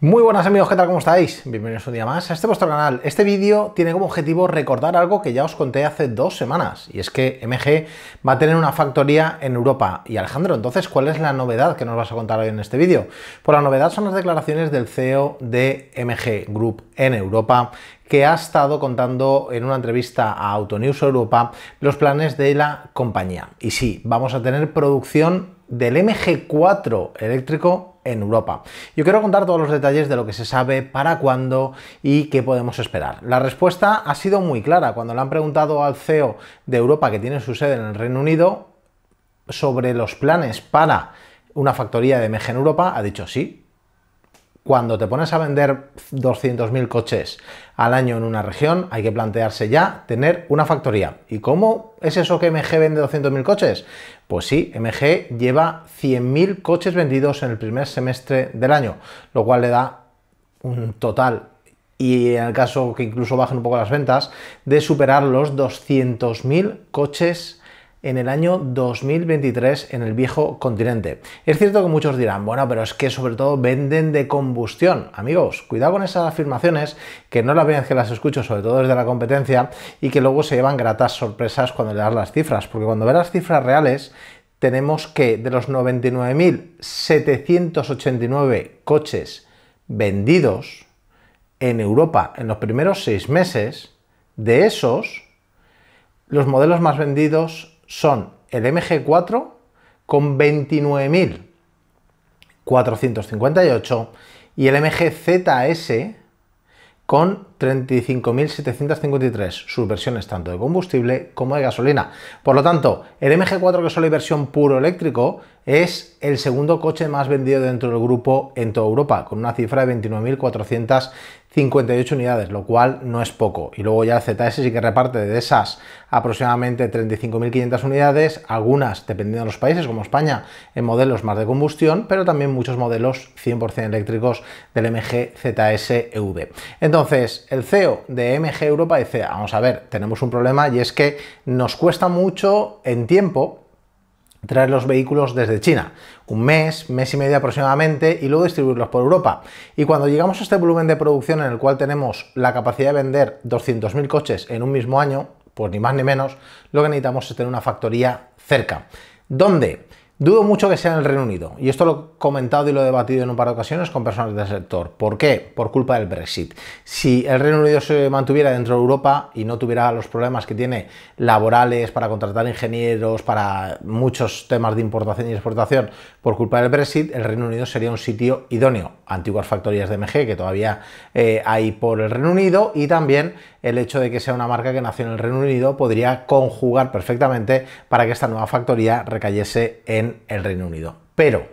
Muy buenas amigos, ¿qué tal? ¿Cómo estáis? Bienvenidos un día más a este vuestro canal. Este vídeo tiene como objetivo recordar algo que ya os conté hace dos semanas, y es que MG va a tener una factoría en Europa. Y Alejandro, entonces, ¿cuál es la novedad que nos vas a contar hoy en este vídeo? Pues la novedad son las declaraciones del CEO de MG Group en Europa, que ha estado contando en una entrevista a Autonews Europa los planes de la compañía. Y sí, vamos a tener producción del MG4 eléctrico en Europa. Yo quiero contar todos los detalles de lo que se sabe, para cuándo y qué podemos esperar. La respuesta ha sido muy clara. Cuando le han preguntado al CEO de Europa, que tiene su sede en el Reino Unido, sobre los planes para una factoría de MEG en Europa, ha dicho sí, cuando te pones a vender 200.000 coches al año en una región, hay que plantearse ya tener una factoría. ¿Y cómo es eso que MG vende 200.000 coches? Pues sí, MG lleva 100.000 coches vendidos en el primer semestre del año, lo cual le da un total y en el caso que incluso bajen un poco las ventas, de superar los 200.000 coches en el año 2023 en el viejo continente. Es cierto que muchos dirán, bueno, pero es que sobre todo venden de combustión. Amigos, cuidado con esas afirmaciones, que no las vez que las escucho, sobre todo desde la competencia, y que luego se llevan gratas sorpresas cuando le das las cifras, porque cuando ves las cifras reales, tenemos que de los 99.789 coches vendidos en Europa en los primeros seis meses, de esos, los modelos más vendidos son el MG4 con 29.458 y el MGZS con 35.753 sus versiones tanto de combustible como de gasolina. Por lo tanto, el MG4 que solo hay versión puro eléctrico es el segundo coche más vendido dentro del grupo en toda Europa, con una cifra de 29.400 58 unidades, lo cual no es poco. Y luego ya el ZS sí que reparte de esas aproximadamente 35.500 unidades, algunas, dependiendo de los países, como España, en modelos más de combustión, pero también muchos modelos 100% eléctricos del MG ZS EV. Entonces, el CEO de MG Europa dice, vamos a ver, tenemos un problema y es que nos cuesta mucho en tiempo traer los vehículos desde China, un mes, mes y medio aproximadamente, y luego distribuirlos por Europa. Y cuando llegamos a este volumen de producción en el cual tenemos la capacidad de vender 200.000 coches en un mismo año, pues ni más ni menos, lo que necesitamos es tener una factoría cerca. ¿Dónde? Dudo mucho que sea en el Reino Unido, y esto lo he comentado y lo he debatido en un par de ocasiones con personas del sector. ¿Por qué? Por culpa del Brexit. Si el Reino Unido se mantuviera dentro de Europa y no tuviera los problemas que tiene laborales para contratar ingenieros, para muchos temas de importación y exportación, por culpa del Brexit, el Reino Unido sería un sitio idóneo. Antiguas factorías de MG que todavía eh, hay por el Reino Unido y también el hecho de que sea una marca que nació en el Reino Unido podría conjugar perfectamente para que esta nueva factoría recayese en el Reino Unido. Pero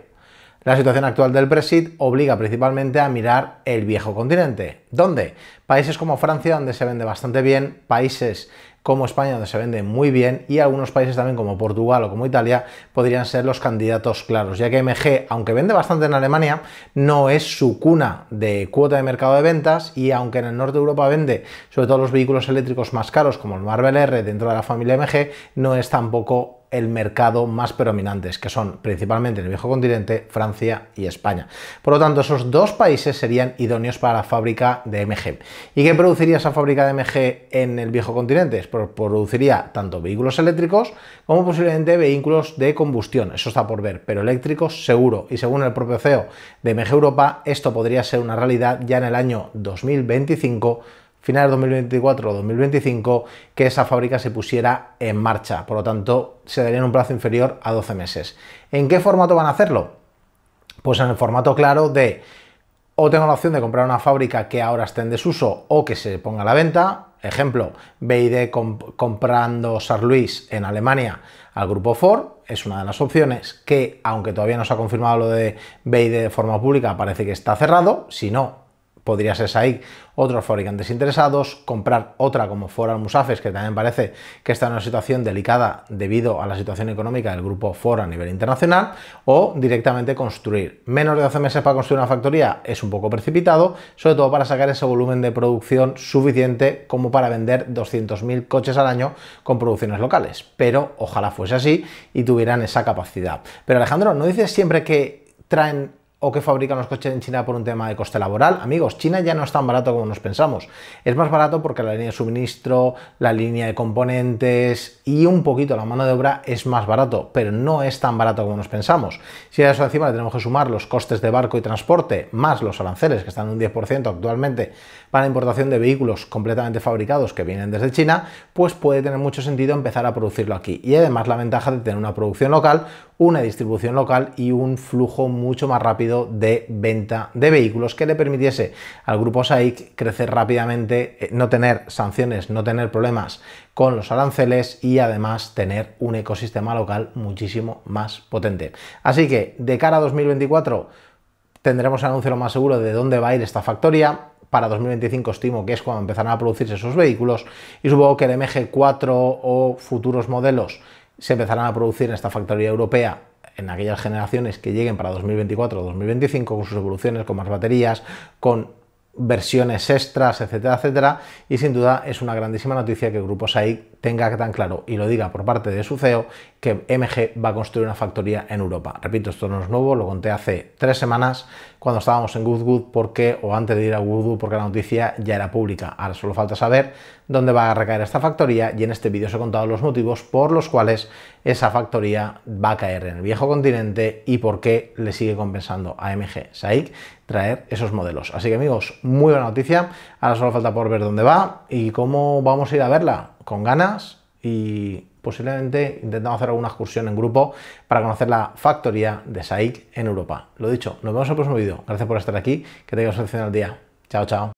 la situación actual del Brexit obliga principalmente a mirar el viejo continente. ¿Dónde? Países como Francia, donde se vende bastante bien, países como España, donde se vende muy bien, y algunos países también como Portugal o como Italia podrían ser los candidatos claros, ya que MG, aunque vende bastante en Alemania, no es su cuna de cuota de mercado de ventas y aunque en el norte de Europa vende sobre todo los vehículos eléctricos más caros como el Marvel R dentro de la familia MG, no es tampoco el mercado más predominantes, que son principalmente en el viejo continente, Francia y España. Por lo tanto, esos dos países serían idóneos para la fábrica de MG. ¿Y qué produciría esa fábrica de MG en el viejo continente? Pues produciría tanto vehículos eléctricos como posiblemente vehículos de combustión. Eso está por ver, pero eléctricos seguro. Y según el propio CEO de MG Europa, esto podría ser una realidad ya en el año 2025 finales de 2024 o 2025 que esa fábrica se pusiera en marcha. Por lo tanto, se daría un plazo inferior a 12 meses. ¿En qué formato van a hacerlo? Pues en el formato claro de o tengo la opción de comprar una fábrica que ahora esté en desuso o que se ponga a la venta. Ejemplo, BID comprando comprando Luis en Alemania al grupo Ford es una de las opciones que, aunque todavía no se ha confirmado lo de BID de forma pública, parece que está cerrado. Si no, podría ser SAIC, otros fabricantes interesados, comprar otra como Foral Musafes que también parece que está en una situación delicada debido a la situación económica del grupo Ford a nivel internacional, o directamente construir. Menos de 12 meses para construir una factoría es un poco precipitado, sobre todo para sacar ese volumen de producción suficiente como para vender 200.000 coches al año con producciones locales. Pero ojalá fuese así y tuvieran esa capacidad. Pero Alejandro, ¿no dices siempre que traen o que fabrican los coches en China por un tema de coste laboral. Amigos, China ya no es tan barato como nos pensamos. Es más barato porque la línea de suministro, la línea de componentes y un poquito la mano de obra es más barato, pero no es tan barato como nos pensamos. Si a eso encima le tenemos que sumar los costes de barco y transporte, más los aranceles, que están en un 10% actualmente, para la importación de vehículos completamente fabricados que vienen desde China, pues puede tener mucho sentido empezar a producirlo aquí. Y además la ventaja de tener una producción local, una distribución local y un flujo mucho más rápido de venta de vehículos que le permitiese al grupo SAIC crecer rápidamente, eh, no tener sanciones, no tener problemas con los aranceles y además tener un ecosistema local muchísimo más potente. Así que de cara a 2024 tendremos anuncio lo más seguro de dónde va a ir esta factoría, para 2025 estimo que es cuando empezarán a producirse esos vehículos y supongo que el MG4 o futuros modelos se empezarán a producir en esta factoría europea en aquellas generaciones que lleguen para 2024 o 2025 con sus evoluciones, con más baterías, con versiones extras, etcétera, etcétera. Y sin duda es una grandísima noticia que grupos SAIC tenga tan claro y lo diga por parte de su CEO que MG va a construir una factoría en Europa. Repito, esto no es nuevo, lo conté hace tres semanas cuando estábamos en Goodwood porque, o antes de ir a Goodwood porque la noticia ya era pública. Ahora solo falta saber dónde va a recaer esta factoría y en este vídeo os he contado los motivos por los cuales esa factoría va a caer en el viejo continente y por qué le sigue compensando a MG SAIC traer esos modelos. Así que amigos, muy buena noticia. Ahora solo falta por ver dónde va y cómo vamos a ir a verla con ganas y posiblemente intentamos hacer alguna excursión en grupo para conocer la factoría de SAIC en Europa. Lo dicho, nos vemos en el próximo vídeo. Gracias por estar aquí, que tengas un excelente día. Chao, chao.